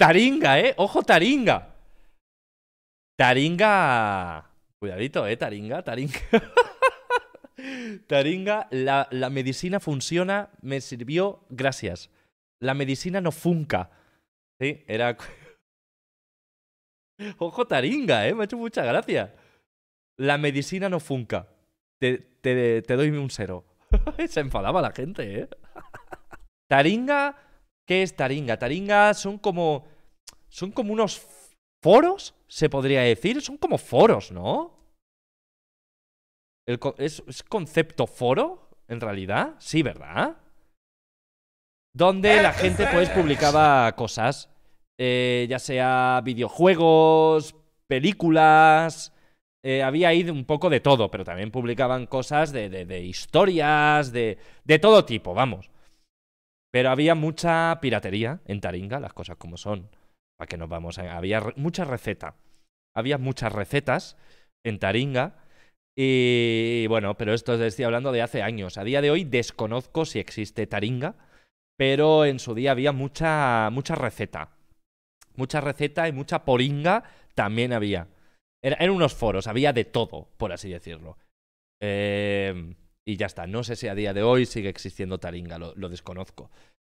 Taringa, ¿eh? Ojo, Taringa. Taringa... Cuidadito, ¿eh? Taringa, Taringa. taringa, la, la medicina funciona, me sirvió, gracias. La medicina no funca. Sí, era... Ojo taringa, ¿eh? Me ha hecho mucha gracia. La medicina no funca. Te, te, te doy un cero. Se enfadaba la gente, ¿eh? taringa ¿Qué es Taringa? Taringa son como. Son como unos foros, se podría decir. Son como foros, ¿no? es, concepto foro? En realidad, sí, ¿verdad? Donde la gente pues publicaba cosas. Eh, ya sea videojuegos, películas. Eh, había ahí un poco de todo, pero también publicaban cosas de, de historias, de, de todo tipo, vamos. Pero había mucha piratería en Taringa, las cosas como son. ¿Para que nos vamos a... Había mucha receta. Había muchas recetas en Taringa. Y bueno, pero esto estoy hablando de hace años. A día de hoy desconozco si existe Taringa, pero en su día había mucha, mucha receta. Mucha receta y mucha poringa también había. Era, eran unos foros, había de todo, por así decirlo. Eh, y ya está. No sé si a día de hoy sigue existiendo Taringa, lo, desconozco.